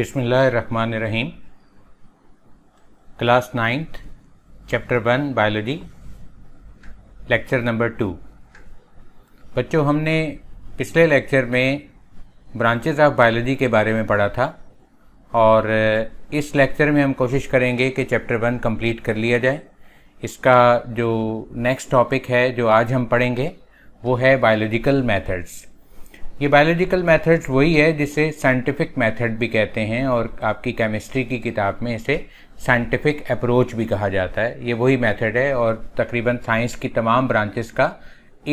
रहीम class ninth chapter one biology lecture number two बच्चों हमने पिछले लेक्चर में ब्रांचेस ऑफ बायोलॉजी के बारे में पढ़ा था और इस लेक्चर में हम कोशिश करेंगे कि चैप्टर वन कंप्लीट कर लिया जाए इसका जो नेक्स्ट टॉपिक है जो आज हम पढ़ेंगे वो है बायोलॉजिकल मेथड्स ये बायोलॉजिकल मेथड्स वही है जिसे साइंटिफिक मेथड भी कहते हैं और आपकी केमिस्ट्री की किताब में इसे साइंटिफिक अप्रोच भी कहा जाता है ये वही मेथड है और तकरीबन साइंस की तमाम ब्रांचेस का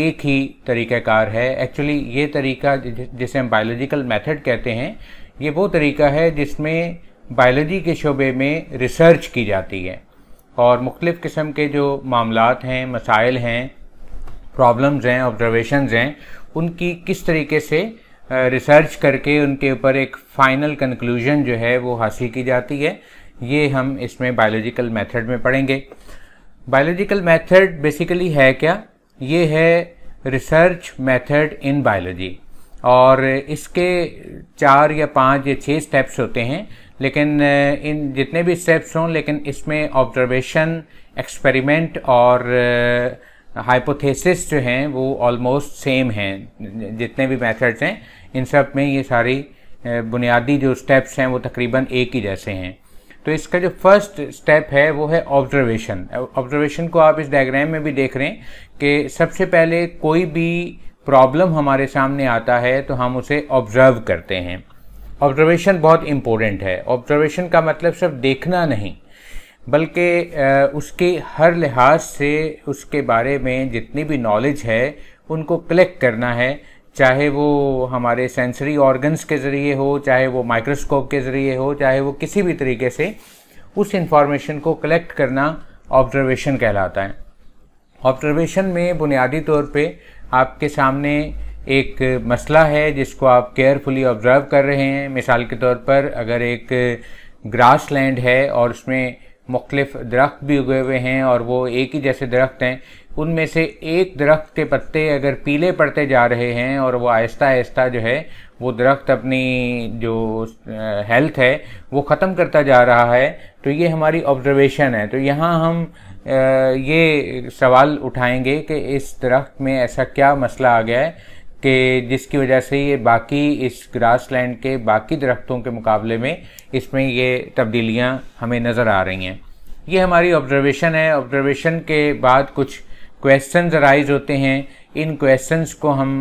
एक ही तरीक़ाकार है एक्चुअली ये तरीका जिसे हम बायोलॉजिकल मेथड कहते हैं ये वो तरीका है जिसमें बायोलॉजी के शोबे में रिसर्च की जाती है और मुख्तफ़ किस्म के जो मामलात हैं मसाइल हैं प्रॉब्लम्स हैं ऑब्जर्वेशन हैं उनकी किस तरीके से रिसर्च करके उनके ऊपर एक फाइनल कंक्लूजन जो है वो हासिल की जाती है ये हम इसमें बायोलॉजिकल मेथड में पढ़ेंगे बायोलॉजिकल मेथड बेसिकली है क्या ये है रिसर्च मेथड इन बायोलॉजी और इसके चार या पांच या छः स्टेप्स होते हैं लेकिन इन जितने भी स्टेप्स हों लेकिन इसमें ऑब्जर्वेशन एक्सपेरिमेंट और हाइपोथेसिस जो हैं वो ऑलमोस्ट सेम हैं जितने भी मेथड्स हैं इन सब में ये सारी बुनियादी जो स्टेप्स हैं वो तकरीबन एक ही जैसे हैं तो इसका जो फर्स्ट स्टेप है वो है ऑब्जर्वेशन ऑब्जर्वेशन को आप इस डायग्राम में भी देख रहे हैं कि सबसे पहले कोई भी प्रॉब्लम हमारे सामने आता है तो हम उसे ऑब्ज़र्व करते हैं ऑब्जर्वेशन बहुत इम्पोर्टेंट है ऑब्जर्वेशन का मतलब सिर्फ देखना नहीं बल्कि उसके हर लिहाज से उसके बारे में जितनी भी नॉलेज है उनको कलेक्ट करना है चाहे वो हमारे सेंसरी ऑर्गन्स के ज़रिए हो चाहे वो माइक्रोस्कोप के ज़रिए हो चाहे वो किसी भी तरीके से उस इंफॉर्मेशन को कलेक्ट करना ऑब्जर्वेशन कहलाता है ऑब्जर्वेशन में बुनियादी तौर पे आपके सामने एक मसला है जिसको आप केयरफुली ऑब्ज़र्व कर रहे हैं मिसाल के तौर पर अगर एक ग्रास लैंड है और उसमें मुख्तलिफ दरख्त भी उगे हुए हैं और वो एक ही जैसे दरख्त हैं उनमें से एक दरख्त के पत्ते अगर पीले पड़ते जा रहे हैं और वो आहिस्ता आहिस्ता जो है वो दरख्त अपनी जो हेल्थ है वो ख़त्म करता जा रहा है तो ये हमारी ऑब्जर्वेशन है तो यहाँ हम ये सवाल उठाएंगे कि इस दरख्त में ऐसा क्या मसला आ गया है के जिसकी वजह से ये बाकी इस ग्रास लैंड के बाकी दरख्तों के मुकाबले में इसमें ये तब्दीलियाँ हमें नज़र आ रही हैं ये हमारी ऑब्जर्वेशन है ऑब्जर्वेशन के बाद कुछ क्वेश्चन राइज होते हैं इन क्वेश्चंस को हम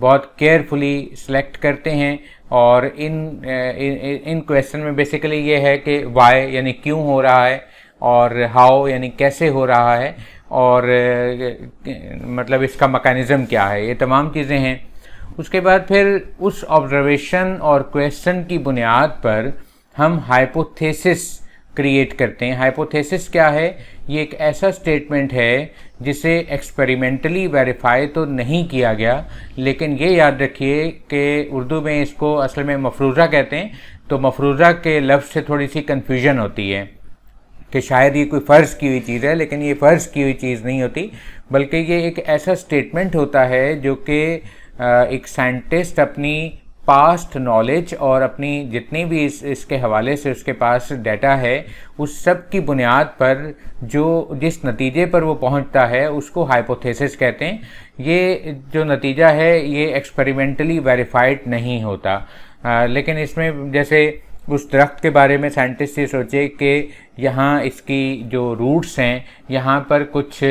बहुत केयरफुली सेलेक्ट करते हैं और इन इन क्वेश्चन में बेसिकली ये है कि वाई यानी क्यों हो रहा है और हाउ यानी कैसे हो रहा है और मतलब इसका मकानिज़म क्या है ये तमाम चीज़ें हैं उसके बाद फिर उस ऑब्जर्वेशन और क्वेश्चन की बुनियाद पर हम हाइपोथेसिस क्रिएट करते हैं हाइपोथेसिस क्या है ये एक ऐसा स्टेटमेंट है जिसे एक्सपेरिमेंटली वेरीफाई तो नहीं किया गया लेकिन ये याद रखिए कि उर्दू में इसको असल में मफरूज़ा कहते हैं तो मफरूज़ा के लफ्ज़ से थोड़ी सी कन्फ्यूजन होती है कि शायद ये कोई फ़र्ज़ की हुई चीज़ है लेकिन ये फ़र्ज़ की हुई चीज़ नहीं होती बल्कि ये एक ऐसा स्टेटमेंट होता है जो कि एक साइंटिस्ट अपनी पास्ट नॉलेज और अपनी जितनी भी इस इसके हवाले से उसके पास डाटा है उस सब की बुनियाद पर जो जिस नतीजे पर वो पहुंचता है उसको हाइपोथेसिस कहते हैं ये जो नतीजा है ये एक्सपेरिमेंटली वेरीफाइड नहीं होता आ, लेकिन इसमें जैसे उस दरख्त के बारे में साइंटिस्ट ये सोचे कि यहाँ इसकी जो रूट्स हैं यहाँ पर कुछ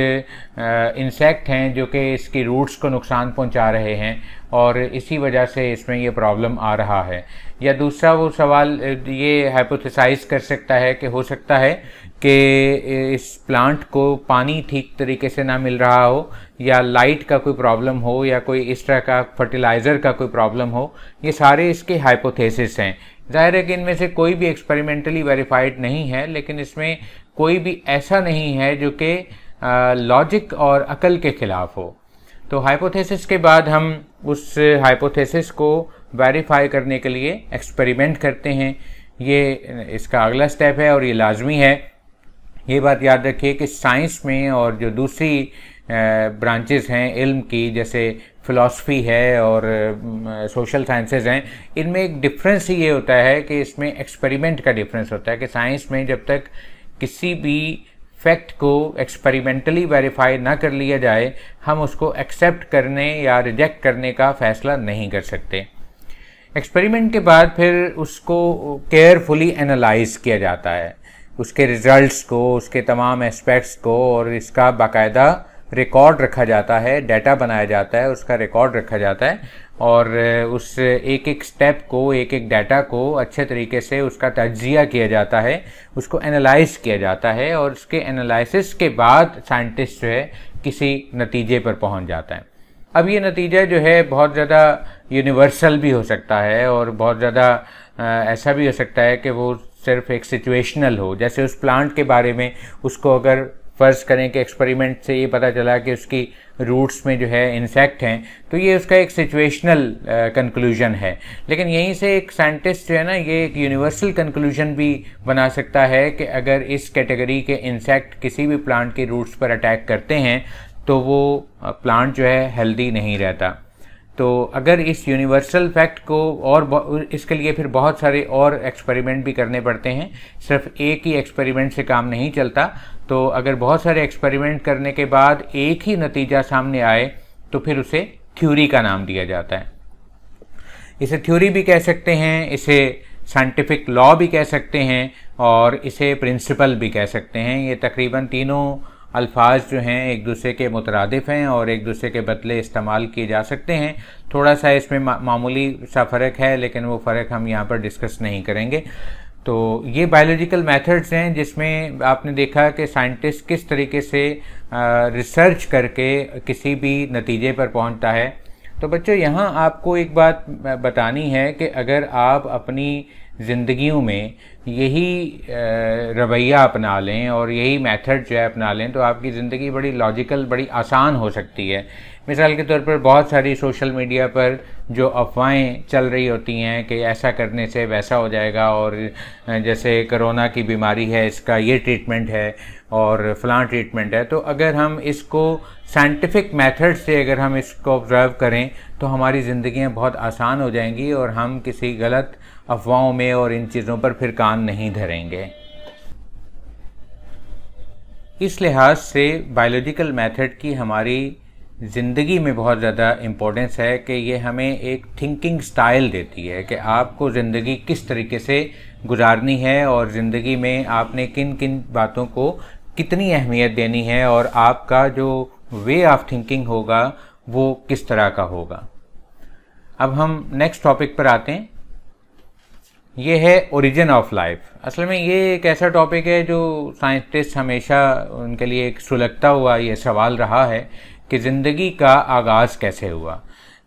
इंसेक्ट हैं जो कि इसकी रूट्स को नुकसान पहुँचा रहे हैं और इसी वजह से इसमें ये प्रॉब्लम आ रहा है या दूसरा वो सवाल ये हाइपोथेसाइज कर सकता है कि हो सकता है कि इस प्लांट को पानी ठीक तरीके से ना मिल रहा हो या लाइट का कोई प्रॉब्लम हो या कोई इस तरह का फर्टिलाइज़र का कोई प्रॉब्लम हो ये सारे इसके हाइपोथेसिस हैं जाहिर है कि इनमें से कोई भी एक्सपेरिमेंटली वेरीफाइड नहीं है लेकिन इसमें कोई भी ऐसा नहीं है जो कि लॉजिक और अकल के ख़िलाफ़ हो तो हाइपोथेसिस के बाद हम उस हाइपोथेसिस को वेरीफाई करने के लिए एक्सपेरिमेंट करते हैं ये इसका अगला स्टेप है और ये लाजमी है ये बात याद रखिए कि साइंस में और जो दूसरी ब्रांचेस हैं इल्म की जैसे फ़िलासफ़ी है और सोशल mm, साइंसेज हैं इनमें एक डिफरेंस ये होता है कि इसमें एक्सपेरिमेंट का डिफरेंस होता है कि साइंस में जब तक किसी भी फैक्ट को एक्सपेरिमेंटली वेरीफाई ना कर लिया जाए हम उसको एक्सेप्ट करने या रिजेक्ट करने का फैसला नहीं कर सकते एक्सपेरिमेंट के बाद फिर उसको केयरफुली एनालाइज किया जाता है उसके रिजल्ट्स को उसके तमाम एस्पेक्ट्स को और इसका बाकायदा रिकॉर्ड रखा जाता है डाटा बनाया जाता है उसका रिकॉर्ड रखा जाता है और उस एक एक स्टेप को एक एक डाटा को अच्छे तरीके से उसका तजिया किया जाता है उसको एनालाइज किया जाता है और उसके एनालिसिस के बाद साइंटिस्ट जो है किसी नतीजे पर पहुंच जाता है अब ये नतीजा जो है बहुत ज़्यादा यूनिवर्सल भी हो सकता है और बहुत ज़्यादा ऐसा भी हो सकता है कि वो सिर्फ एक सिचुएशनल हो जैसे उस प्लांट के बारे में उसको अगर फ़र्ज़ करें कि एक्सपेरिमेंट से ये पता चला कि उसकी रूट्स में जो है इंसेक्ट हैं तो ये उसका एक सिचुएशनल कंक्लूजन है लेकिन यहीं से एक साइंटिस्ट जो है ना ये एक यूनिवर्सल कंक्लूजन भी बना सकता है कि अगर इस कैटेगरी के इंसेक्ट किसी भी प्लांट के रूट्स पर अटैक करते हैं तो वो प्लांट जो है हेल्दी नहीं रहता तो अगर इस यूनिवर्सल फैक्ट को और इसके लिए फिर बहुत सारे और एक्सपेरिमेंट भी करने पड़ते हैं सिर्फ एक ही एक्सपेरिमेंट से काम नहीं चलता तो अगर बहुत सारे एक्सपेरिमेंट करने के बाद एक ही नतीजा सामने आए तो फिर उसे थ्योरी का नाम दिया जाता है इसे थ्योरी भी कह सकते हैं इसे साइंटिफिक लॉ भी कह सकते हैं और इसे प्रिंसिपल भी कह सकते हैं ये तकरीबन तीनों अल्फाज जो हैं एक दूसरे के मुतरदफ़ हैं और एक दूसरे के बदले इस्तेमाल किए जा सकते हैं थोड़ा सा इसमें मा, मामूली सा फ़र्क है लेकिन वो फ़र्क हम यहाँ पर डिस्कस नहीं करेंगे तो ये बायोलॉजिकल मेथड्स हैं जिसमें आपने देखा कि साइंटिस्ट किस तरीके से रिसर्च करके किसी भी नतीजे पर पहुंचता है तो बच्चों यहाँ आपको एक बात बतानी है कि अगर आप अपनी ज़िंदगियों में यही रवैया अपना लें और यही मेथड जो है अपना लें तो आपकी ज़िंदगी बड़ी लॉजिकल बड़ी आसान हो सकती है मिसाल के तौर पर बहुत सारी सोशल मीडिया पर जो अफवाहें चल रही होती हैं कि ऐसा करने से वैसा हो जाएगा और जैसे कोरोना की बीमारी है इसका ये ट्रीटमेंट है और फलां ट्रीटमेंट है तो अगर हम इसको साइंटिफिक मेथड से अगर हम इसको ऑब्ज़र्व करें तो हमारी ज़िंदियाँ बहुत आसान हो जाएंगी और हम किसी गलत अफवाहों में और इन चीज़ों पर फिर कान नहीं धरेंगे इस लिहाज से बायोलॉजिकल मेथड की हमारी ज़िंदगी में बहुत ज़्यादा इम्पोर्टेंस है कि ये हमें एक थिंकिंग स्टाइल देती है कि आपको ज़िंदगी किस तरीके से गुजारनी है और ज़िंदगी में आपने किन किन बातों को कितनी अहमियत देनी है और आपका जो वे ऑफ थिंकिंग होगा वो किस तरह का होगा अब हम नेक्स्ट टॉपिक पर आते हैं ये है ओरिजिन ऑफ लाइफ असल में ये एक ऐसा टॉपिक है जो साइंटिस्ट हमेशा उनके लिए एक सुलगता हुआ ये सवाल रहा है कि ज़िंदगी का आगाज़ कैसे हुआ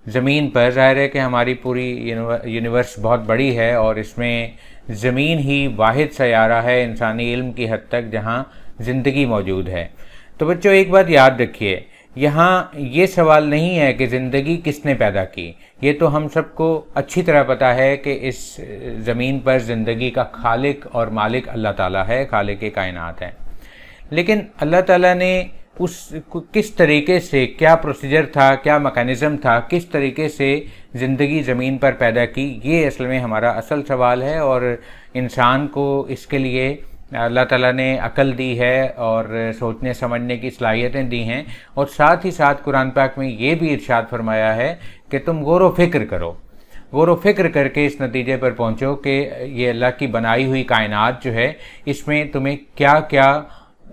ज़मीन पर ज़ाहिर है कि हमारी पूरी यूनिवर्स बहुत बड़ी है और इसमें ज़मीन ही वाहिद सयारा है इंसानी इल्म की हद तक जहाँ ज़िंदगी मौजूद है तो बच्चों एक बात याद रखिए यहाँ ये सवाल नहीं है कि ज़िंदगी किसने पैदा की ये तो हम सबको अच्छी तरह पता है कि इस ज़मीन पर ज़िंदगी का खालिक और मालिक अल्लाह ताला है खालिक कायनात है लेकिन अल्लाह ताला ने उस किस तरीके से क्या प्रोसीजर था क्या मकानिज़म था किस तरीके से ज़िंदगी ज़मीन पर पैदा की ये असल में हमारा असल सवाल है और इंसान को इसके लिए अल्लाह ताला ने अकल दी है और सोचने समझने की सलाहियतें दी हैं और साथ ही साथ कुरान पाक में ये भी इरशाद फरमाया है कि तुम गौर फिक्र करो गौर फिक्र करके इस नतीजे पर पहुँचो कि ये अल्लाह की बनाई हुई कायनात जो है इसमें तुम्हें क्या क्या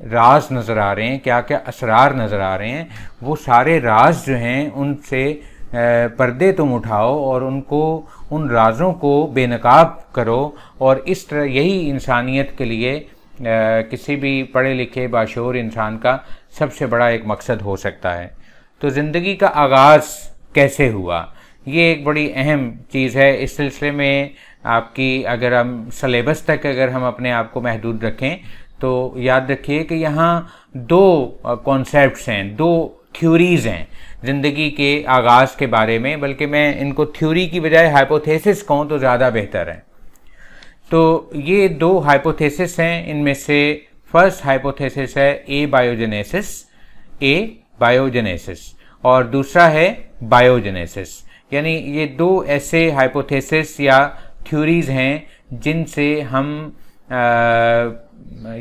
राज नज़र आ रहे हैं क्या क्या असरार नज़र आ रहे हैं वो सारे राज जो हैं उनसे पर्दे तुम उठाओ और उनको उन राजों को बेनकाब करो और इस तरह यही इंसानियत के लिए किसी भी पढ़े लिखे बाशोर इंसान का सबसे बड़ा एक मकसद हो सकता है तो ज़िंदगी का आगाज़ कैसे हुआ ये एक बड़ी अहम चीज़ है इस सिलसिले में आपकी अगर हम सलेबस तक अगर हम अपने आप को महदूद रखें तो याद रखिए कि यहाँ दो कॉन्सेप्ट हैं दो थ्योरीज़ हैं ज़िंदगी के आगाज़ के बारे में बल्कि मैं इनको थ्योरी की बजाय हाइपोथेसिस कहूँ तो ज़्यादा बेहतर है तो ये दो हाइपोथेसिस हैं इनमें से फर्स्ट हाइपोथेसिस है ए बायोजेनेसिस ए बायोजेनेसिस और दूसरा है बायोजेनेसिस यानी ये दो ऐसे हाइपोथेसिस या थ्योरीज़ हैं जिनसे हम आ,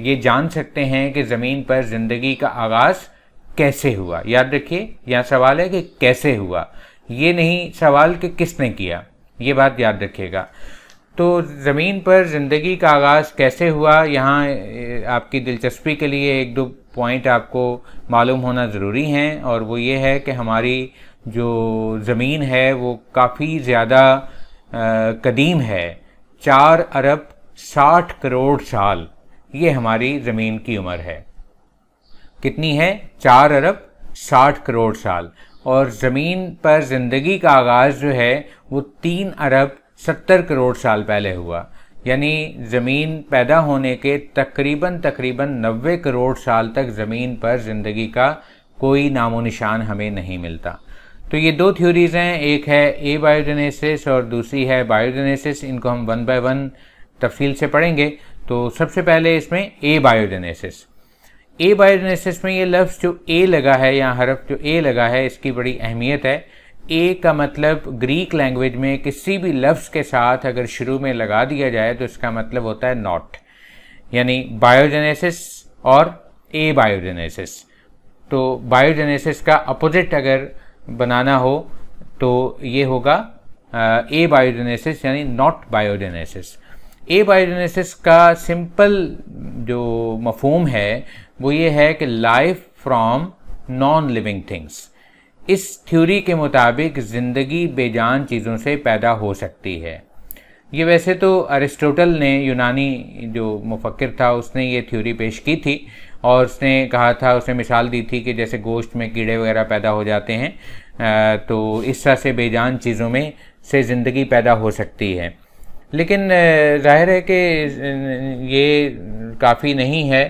ये जान सकते हैं कि ज़मीन पर ज़िंदगी का आगाज़ कैसे हुआ याद रखिए यहाँ सवाल है कि कैसे हुआ ये नहीं सवाल कि किसने किया ये बात याद रखिएगा तो ज़मीन पर ज़िंदगी का आगाज़ कैसे हुआ यहाँ आपकी दिलचस्पी के लिए एक दो पॉइंट आपको मालूम होना ज़रूरी हैं और वो ये है कि हमारी जो ज़मीन है वो काफ़ी ज़्यादा कदीम है चार अरब साठ करोड़ साल ये हमारी ज़मीन की उम्र है कितनी है चार अरब साठ करोड़ साल और ज़मीन पर ज़िंदगी का आगाज़ जो है वो तीन अरब सत्तर करोड़ साल पहले हुआ यानी ज़मीन पैदा होने के तकरीबन तकरीबन नब्बे करोड़ साल तक ज़मीन पर ज़िंदगी का कोई नामो निशान हमें नहीं मिलता तो ये दो थ्योरीज़ हैं एक है ए बायोजेनेसिस और दूसरी है बायोजेनेसिस इनको हम वन बाय वन तफसील से पढ़ेंगे तो सबसे पहले इसमें ए बायोजेनेसिस ए बायोजेनेसिस में ये लफ्ज़ जो ए लगा है या हरफ जो ए लगा है इसकी बड़ी अहमियत है ए का मतलब ग्रीक लैंग्वेज में किसी भी लफ्ज़ के साथ अगर शुरू में लगा दिया जाए तो इसका मतलब होता है नॉट यानी बायोजेनेसिस और ए बायोजेनेसिस तो बायोजेनेसिस का अपोजिट अगर बनाना हो तो ये होगा ए बायोजेनेसिस यानी नॉट बायोजेनेसिस एबायोजेनेसिस का सिंपल जो मफहम है वो ये है कि life from non living things इस थ्योरी के मुताबिक ज़िंदगी बेजान चीज़ों से पैदा हो सकती है ये वैसे तो अरिस्टोटल ने यूनानी जो मुफक्र था उसने ये थ्योरी पेश की थी और उसने कहा था उसने मिसाल दी थी कि जैसे गोश्त में कीड़े वगैरह पैदा हो जाते हैं तो इस तरह से बेजान चीज़ों में से ज़िंदगी पैदा हो सकती है लेकिन जाहिर है कि ये काफ़ी नहीं है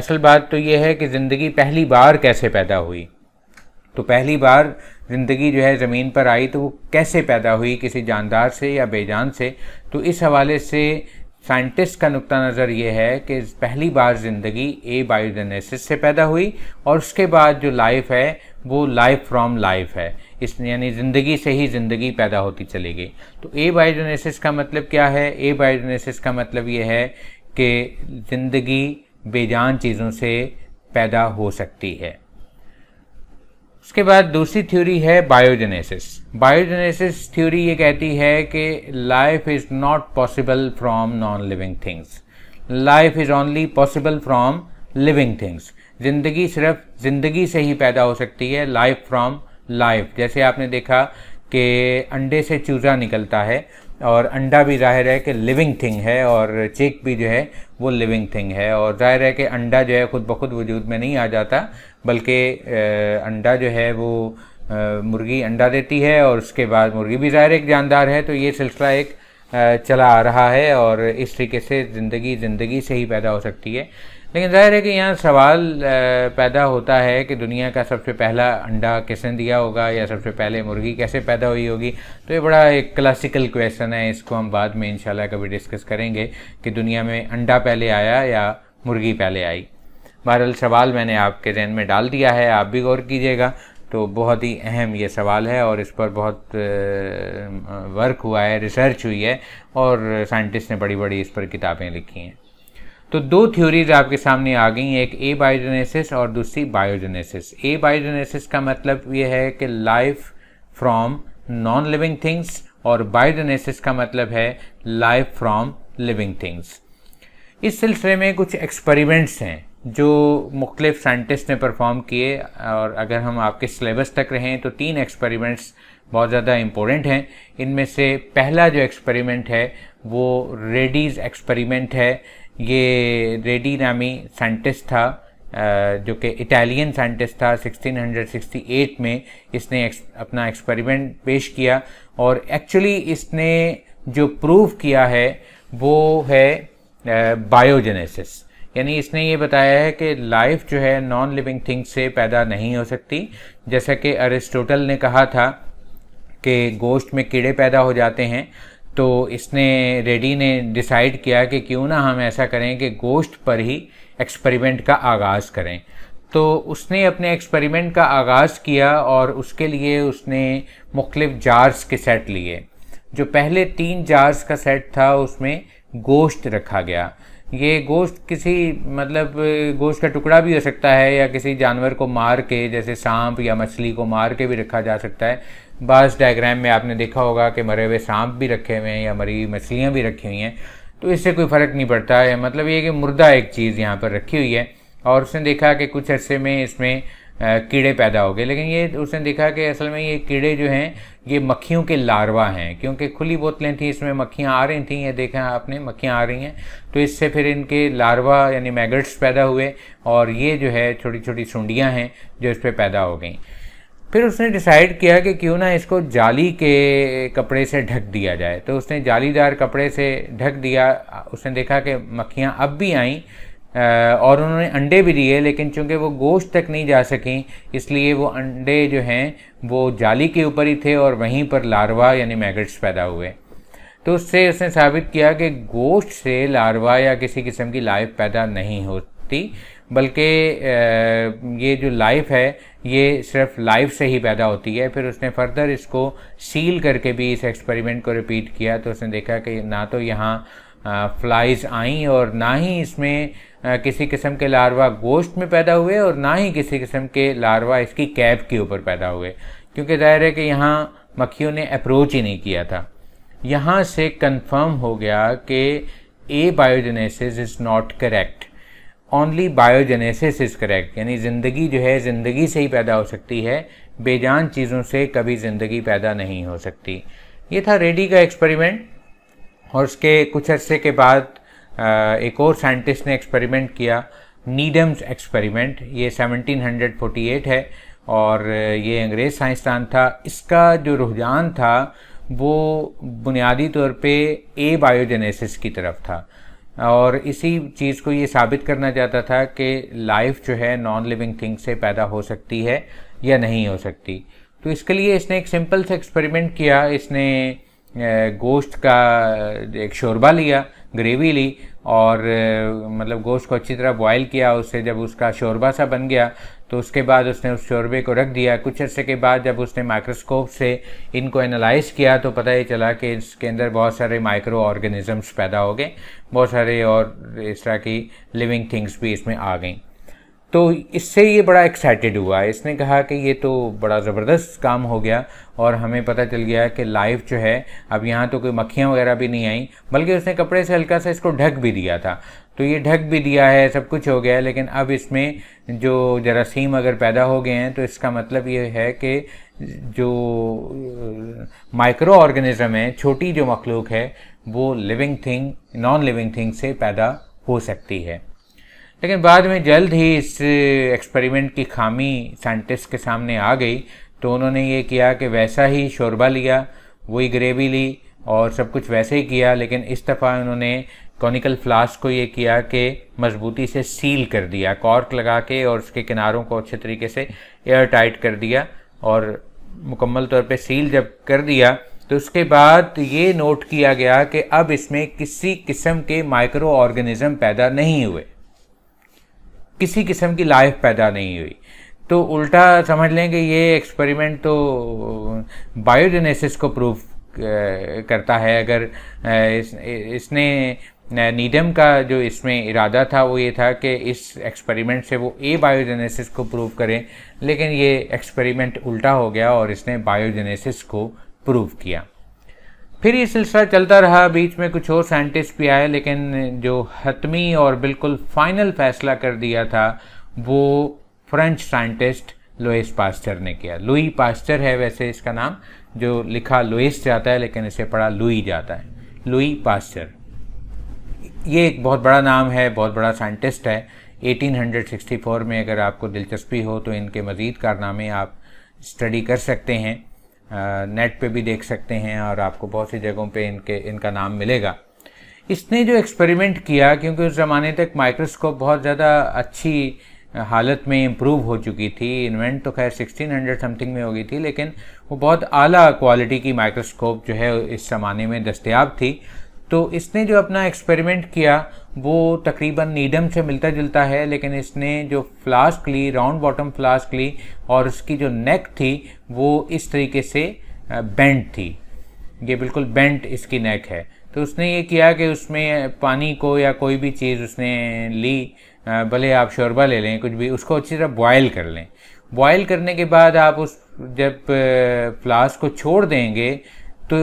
असल बात तो ये है कि ज़िंदगी पहली बार कैसे पैदा हुई तो पहली बार ज़िंदगी जो है ज़मीन पर आई तो वो कैसे पैदा हुई किसी जानदार से या बेजान से तो इस हवाले से साइंटिस्ट का नुकता नज़र ये है कि पहली बार ज़िंदगी ए बायोजेनेसिस से पैदा हुई और उसके बाद जो लाइफ है वो लाइफ फ्रॉम लाइफ है इस यानी ज़िंदगी से ही ज़िंदगी पैदा होती चली गई तो ए बायोजेनेसिस का मतलब क्या है ए बायोजेनेसिस का मतलब ये है कि ज़िंदगी बेजान चीज़ों से पैदा हो सकती है उसके बाद दूसरी थ्योरी है बायोजेनेसिस बायोजेनेसिस थ्योरी ये कहती है कि life is not possible from non living things life is only possible from living things ज़िंदगी सिर्फ ज़िंदगी से ही पैदा हो सकती है लाइफ फ्रॉम लाइफ जैसे आपने देखा कि अंडे से चूजा निकलता है और अंडा भी जाहिर है कि लिविंग थिंग है और चेक भी जो है वो लिविंग थिंग है और जाहिर है कि अंडा जो है खुद ब खुद वजूद में नहीं आ जाता बल्कि अंडा जो है वो मुर्गी अंडा देती है और उसके बाद मुर्गी भी ज़ाहिर एक जानदार है तो ये सिलसिला एक चला आ रहा है और इस तरीके से ज़िंदगी ज़िंदगी से ही पैदा हो सकती है लेकिन ज़ाहिर है कि यहाँ सवाल पैदा होता है कि दुनिया का सबसे पहला अंडा किसने दिया होगा या सबसे पहले मुर्गी कैसे पैदा हुई होगी तो ये बड़ा एक क्लासिकल क्वेश्चन है इसको हम बाद में इंशाल्लाह कभी डिस्कस करेंगे कि दुनिया में अंडा पहले आया या मुर्गी पहले आई बहरहाल सवाल मैंने आपके जहन में डाल दिया है आप भी गौर कीजिएगा तो बहुत ही अहम ये सवाल है और इस पर बहुत वर्क हुआ है रिसर्च हुई है और साइंटिस्ट ने बड़ी बड़ी इस पर किताबें लिखी हैं तो दो थ्योरीज आपके सामने आ गई एक ए बायोजेनेसिस और दूसरी बायोजेनेसिस ए बायोजेनेसिस का मतलब ये है कि life from non living things और बायोजेनेसिस का मतलब है लाइफ फ्रॉम लिविंग थिंग्स इस सिलसिले में कुछ एक्सपेरिमेंट्स हैं जो मुख्तलिफ साइंटिस्ट ने परफॉर्म किए और अगर हम आपके सिलेबस तक रहें तो तीन एक्सपेरिमेंट्स बहुत ज़्यादा इम्पोर्टेंट हैं इनमें से पहला जो एक्सपेरिमेंट है वो रेडीज़ एक्सपेरिमेंट है ये रेडी नामी साइंटिस्ट था जो कि इटालियन साइंटिस्ट था 1668 में इसने अपना एक्सपेरिमेंट पेश किया और एक्चुअली इसने जो प्रूव किया है वो है बायोजेनेसिस यानी इसने ये बताया है कि लाइफ जो है नॉन लिविंग थिंग से पैदा नहीं हो सकती जैसा कि अरिस्टोटल ने कहा था कि गोश्त में कीड़े पैदा हो जाते हैं तो इसने रेडी ने डिसाइड किया कि क्यों ना हम ऐसा करें कि गोश्त पर ही एक्सपेरिमेंट का आगाज़ करें तो उसने अपने एक्सपेरिमेंट का आगाज़ किया और उसके लिए उसने मुख्तफ़ जार्स के सेट लिए जो पहले तीन जार्स का सेट था उसमें गोश्त रखा गया ये गोश्त किसी मतलब गोश्त का टुकड़ा भी हो सकता है या किसी जानवर को मार के जैसे सांप या मछली को मार के भी रखा जा सकता है बस डायग्राम में आपने देखा होगा कि मरे हुए सांप भी रखे हुए हैं या मरी हुई मछलियाँ भी रखी हुई हैं तो इससे कोई फ़र्क नहीं पड़ता है मतलब ये कि मुर्दा एक चीज़ यहाँ पर रखी हुई है और उसने देखा कि कुछ अरसे में इसमें कीड़े पैदा हो गए लेकिन ये उसने देखा कि असल में ये कीड़े जो हैं ये मक्खियों के लार्वा हैं क्योंकि खुली बोतलें थी इसमें मक्खियाँ आ रही थी ये देखा आपने मक्खियाँ आ रही हैं तो इससे फिर इनके लार्वा यानी मैगट्स पैदा हुए और ये जो है छोटी छोटी सुंडियाँ हैं जो इस पर पैदा हो गई फिर उसने डिसाइड किया कि क्यों ना इसको जाली के कपड़े से ढक दिया जाए तो उसने जालीदार कपड़े से ढक दिया उसने देखा कि मक्खियाँ अब भी आईं और उन्होंने अंडे भी दिए लेकिन चूंकि वो गोश्त तक नहीं जा सकें इसलिए वो अंडे जो हैं वो जाली के ऊपर ही थे और वहीं पर लार्वा यानी मैगट्स पैदा हुए तो उससे उसने साबित किया कि गोश्त से लार्वा या किसी किस्म की लाइफ पैदा नहीं होती होती बल्कि ये जो लाइफ है ये सिर्फ लाइफ से ही पैदा होती है फिर उसने फर्दर इसको सील करके भी इस एक्सपेरिमेंट को रिपीट किया तो उसने देखा कि ना तो यहाँ फ्लाइज़ आई और ना ही इसमें किसी किस्म के लार्वा गोश्त में पैदा हुए और ना ही किसी किस्म के लार्वा इसकी कैब के ऊपर पैदा हुए क्योंकि जाहिर है कि यहाँ मक्खियों ने अप्रोच ही नहीं किया था यहाँ से कंफर्म हो गया कि abiogenesis is not correct only biogenesis is correct यानी ज़िंदगी जो है ज़िंदगी से ही पैदा हो सकती है बेजान चीज़ों से कभी ज़िंदगी पैदा नहीं हो सकती ये था रेडी का एक्सपेरिमेंट और उसके कुछ अरसे के बाद एक और साइंटिस्ट ने एक्सपेरिमेंट किया नीडम्स एक्सपेरिमेंट ये 1748 है और ये अंग्रेज़ साइंसदान था इसका जो रुझान था वो बुनियादी तौर पे ए बायोजेनेसिस की तरफ था और इसी चीज़ को ये साबित करना चाहता था कि लाइफ जो है नॉन लिविंग थिंग से पैदा हो सकती है या नहीं हो सकती तो इसके लिए इसने एक सिंपल सा एक्सपेरिमेंट किया इसने गोश्त का एक शोरबा लिया ग्रेवी ली और मतलब गोश्त को अच्छी तरह बॉयल किया उससे जब उसका शोरबा सा बन गया तो उसके बाद उसने उस शोरबे को रख दिया कुछ अर्से के बाद जब उसने माइक्रोस्कोप से इनको एनालाइज किया तो पता ही चला कि इसके अंदर बहुत सारे माइक्रो ऑर्गेनिजम्स पैदा हो गए बहुत सारे और इस तरह की लिविंग थिंग्स भी इसमें आ गई तो इससे ये बड़ा एक्साइटेड हुआ इसने कहा कि ये तो बड़ा ज़बरदस्त काम हो गया और हमें पता चल गया कि लाइफ जो है अब यहाँ तो कोई मक्खियाँ वगैरह भी नहीं आई बल्कि उसने कपड़े से हल्का सा इसको ढक भी दिया था तो ये ढक भी दिया है सब कुछ हो गया है लेकिन अब इसमें जो जरासीम अगर पैदा हो गए हैं तो इसका मतलब ये है कि जो माइक्रो ऑर्गेनिज़म है छोटी जो मखलूक है वो living thing non living thing से पैदा हो सकती है लेकिन बाद में जल्द ही इस एक्सपेरिमेंट की खामी साइंटिस्ट के सामने आ गई तो उन्होंने ये किया कि वैसा ही शोरबा लिया वही ग्रेवी ली और सब कुछ वैसे ही किया लेकिन इस दफ़ा उन्होंने कॉनिकल फ्लास्क को ये किया कि मजबूती से सील कर दिया कॉर्क लगा के और उसके किनारों को अच्छे तरीके से एयर टाइट कर दिया और मुकम्मल तौर पे सील जब कर दिया तो उसके बाद ये नोट किया गया कि अब इसमें किसी किस्म के माइक्रो ऑर्गेनिज्म पैदा नहीं हुए किसी किस्म की लाइफ पैदा नहीं हुई तो उल्टा समझ लें कि ये एक्सपेरिमेंट तो बायोजेनेसिस को प्रूव करता है अगर इस, इसने नीडम का जो इसमें इरादा था वो ये था कि इस एक्सपेरिमेंट से वो ए बायोजेनेसिस को प्रूव करें लेकिन ये एक्सपेरिमेंट उल्टा हो गया और इसने बायोजेनेसिस को प्रूव किया फिर ये सिलसिला चलता रहा बीच में कुछ और साइंटिस्ट भी आए लेकिन जो हतमी और बिल्कुल फाइनल फैसला कर दिया था वो फ्रेंच साइंटिस्ट लोइस पास्टर ने किया लुई पास्टर है वैसे इसका नाम जो लिखा लुइस जाता है लेकिन इसे पढ़ा लुई जाता है लुई पास्टर ये एक बहुत बड़ा नाम है बहुत बड़ा साइंटिस्ट है 1864 में अगर आपको दिलचस्पी हो तो इनके मज़ीद कारनामे आप स्टडी कर सकते हैं नेट पे भी देख सकते हैं और आपको बहुत सी जगहों पे इनके इनका नाम मिलेगा इसने जो एक्सपेरिमेंट किया क्योंकि उस ज़माने तक माइक्रोस्कोप बहुत ज़्यादा अच्छी हालत में इम्प्रूव हो चुकी थी इन्वेंट तो खैर 1600 समथिंग में हो गई थी लेकिन वो बहुत आला क्वालिटी की माइक्रोस्कोप जो है इस ज़माने में दस्तियाब थी तो इसने जो अपना एक्सपेरिमेंट किया वो तकरीबन नीडम से मिलता जुलता है लेकिन इसने जो फ्लास्क ली राउंड बॉटम फ्लास्क ली और उसकी जो नेक थी वो इस तरीके से बेंड थी ये बिल्कुल बेंड इसकी नेक है तो उसने ये किया कि उसमें पानी को या कोई भी चीज़ उसने ली भले आप शोरबा ले लें कुछ भी उसको अच्छी तरह बॉयल कर लें बॉयल करने के बाद आप उस जब फ्लास्क को छोड़ देंगे तो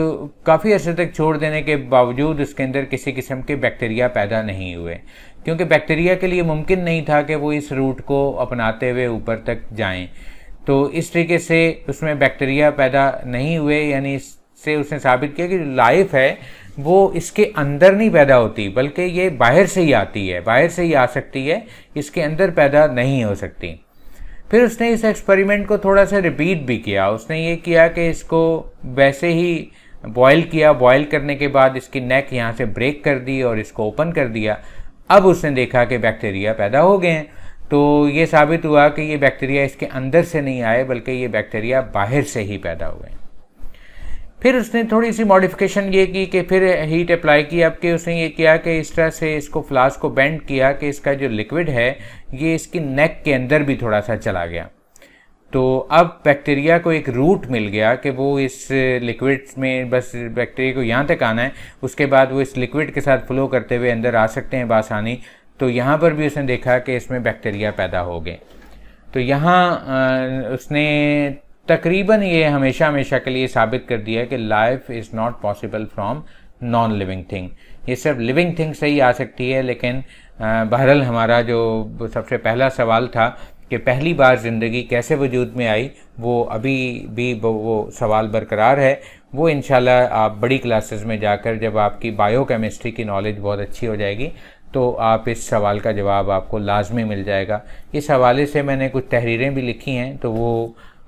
काफ़ी अर्से तक छोड़ देने के बावजूद उसके अंदर किसी किस्म के बैक्टीरिया पैदा नहीं हुए क्योंकि बैक्टीरिया के लिए मुमकिन नहीं था कि वो इस रूट को अपनाते हुए ऊपर तक जाएं तो इस तरीके से उसमें बैक्टीरिया पैदा नहीं हुए यानी इससे उसने साबित किया कि जो लाइफ है वो इसके अंदर नहीं पैदा होती बल्कि ये बाहर से ही आती है बाहर से ही आ सकती है इसके अंदर पैदा नहीं हो सकती फिर उसने इस एक्सपेरिमेंट को थोड़ा सा रिपीट भी किया उसने ये किया कि इसको वैसे ही बॉयल किया बॉयल करने के बाद इसकी नेक यहाँ से ब्रेक कर दी और इसको ओपन कर दिया अब उसने देखा कि बैक्टीरिया पैदा हो गए हैं तो ये साबित हुआ कि ये बैक्टीरिया इसके अंदर से नहीं आए बल्कि ये बैक्टीरिया बाहर से ही पैदा हुए हैं फिर उसने थोड़ी सी मॉडिफिकेशन ये की कि फिर हीट अप्लाई की अब कि उसने ये किया कि इस तरह से इसको फ्लास्क को बेंड किया कि इसका जो लिक्विड है ये इसकी नेक के अंदर भी थोड़ा सा चला गया तो अब बैक्टीरिया को एक रूट मिल गया कि वो इस लिक्विड में बस बैक्टीरिया को यहाँ तक आना है उसके बाद वो इस लिक्विड के साथ फ्लो करते हुए अंदर आ सकते हैं बासानी तो यहाँ पर भी उसने देखा कि इसमें बैक्टीरिया पैदा हो गए तो यहाँ उसने तकरीबन ये हमेशा हमेशा के लिए साबित कर दिया है कि life is not possible from non living thing ये सिर्फ लिविंग थिंग से ही आ सकती है लेकिन बहरहाल हमारा जो सबसे पहला सवाल था कि पहली बार ज़िंदगी कैसे वजूद में आई वो अभी भी वो सवाल बरकरार है वो इन आप बड़ी क्लासेस में जाकर जब आपकी बायो की नॉलेज बहुत अच्छी हो जाएगी तो आप इस सवाल का जवाब आपको लाजमी मिल जाएगा इस हवाले से मैंने कुछ तहरीरें भी लिखी हैं तो वो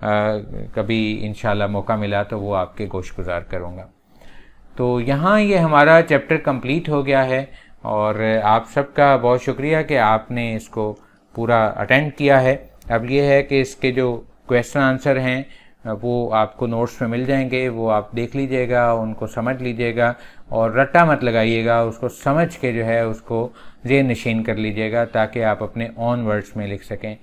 कभी इन मौका मिला तो वो आपके गोश गुजार करूँगा तो यहाँ ये हमारा चैप्टर कंप्लीट हो गया है और आप सबका बहुत शुक्रिया कि आपने इसको पूरा अटेंड किया है अब ये है कि इसके जो क्वेश्चन आंसर हैं वो आपको नोट्स में मिल जाएंगे वो आप देख लीजिएगा उनको समझ लीजिएगा और रट्टा मत लगाइएगा उसको समझ के जो है उसको जेर नशीन कर लीजिएगा ताकि आप अपने ऑन वर्ड्स में लिख सकें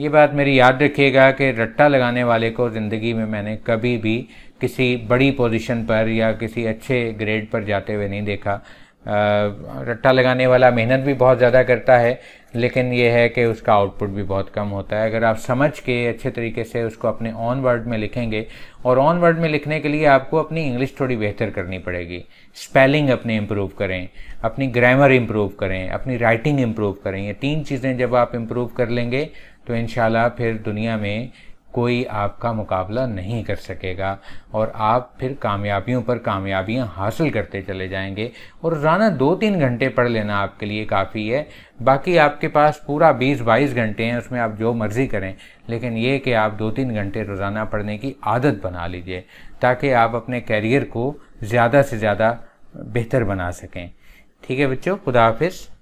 ये बात मेरी याद रखिएगा कि रट्टा लगाने वाले को ज़िंदगी में मैंने कभी भी किसी बड़ी पोजीशन पर या किसी अच्छे ग्रेड पर जाते हुए नहीं देखा रट्टा लगाने वाला मेहनत भी बहुत ज़्यादा करता है लेकिन यह है कि उसका आउटपुट भी बहुत कम होता है अगर आप समझ के अच्छे तरीके से उसको अपने ऑन वर्ड में लिखेंगे और ऑन वर्ड में लिखने के लिए आपको अपनी इंग्लिश थोड़ी बेहतर करनी पड़ेगी स्पेलिंग अपने इम्प्रूव करें अपनी ग्रामर इम्प्रूव करें अपनी राइटिंग इम्प्रूव करें ये तीन चीज़ें जब आप इम्प्रूव कर लेंगे तो इन फिर दुनिया में कोई आपका मुकाबला नहीं कर सकेगा और आप फिर कामयाबियों पर कामयाबियां हासिल करते चले जाएंगे और रोज़ाना दो तीन घंटे पढ़ लेना आपके लिए काफ़ी है बाकी आपके पास पूरा बीस बाईस घंटे हैं उसमें आप जो मर्ज़ी करें लेकिन ये कि आप दो तीन घंटे रोज़ाना पढ़ने की आदत बना लीजिए ताकि आप अपने कैरियर को ज़्यादा से ज़्यादा बेहतर बना सकें ठीक है बच्चों खुदा हाफिज़